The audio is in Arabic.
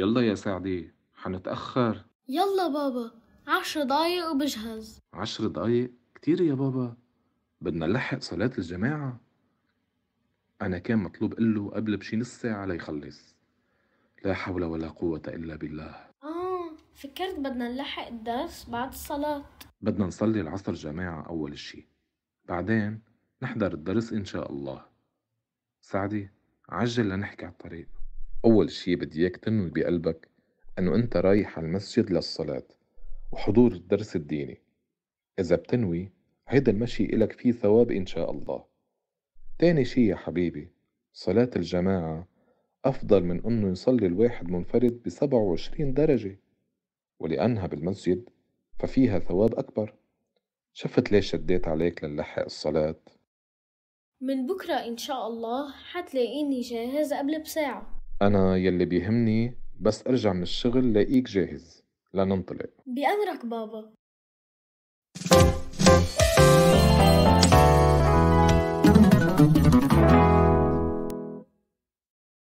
يلا يا سعدي حنتأخر يلا بابا عشر دقايق وبجهز عشر دقايق كتير يا بابا بدنا نلحق صلاة الجماعة أنا كان مطلوب له قبل بشي نص ساعة ليخلص لا حول ولا قوة إلا بالله آه فكرت بدنا نلحق الدرس بعد الصلاة بدنا نصلي العصر جماعة أول شي بعدين نحضر الدرس إن شاء الله سعدي عجل لنحكي على الطريق أول شي بدي إياك تنوي بقلبك إنه أنت رايح على المسجد للصلاة وحضور الدرس الديني إذا بتنوي هيدا المشي إلك فيه ثواب إن شاء الله تاني شي يا حبيبي صلاة الجماعة أفضل من أنه يصلي الواحد منفرد بسبعة وعشرين درجة ولأنها بالمسجد ففيها ثواب أكبر شفت ليش شديت عليك لنلحق الصلاة؟ من بكرة إن شاء الله حتلاقيني جاهز قبل بساعة أنا يلي بيهمني بس أرجع من الشغل لاقيك جاهز لننطلق بأمرك بابا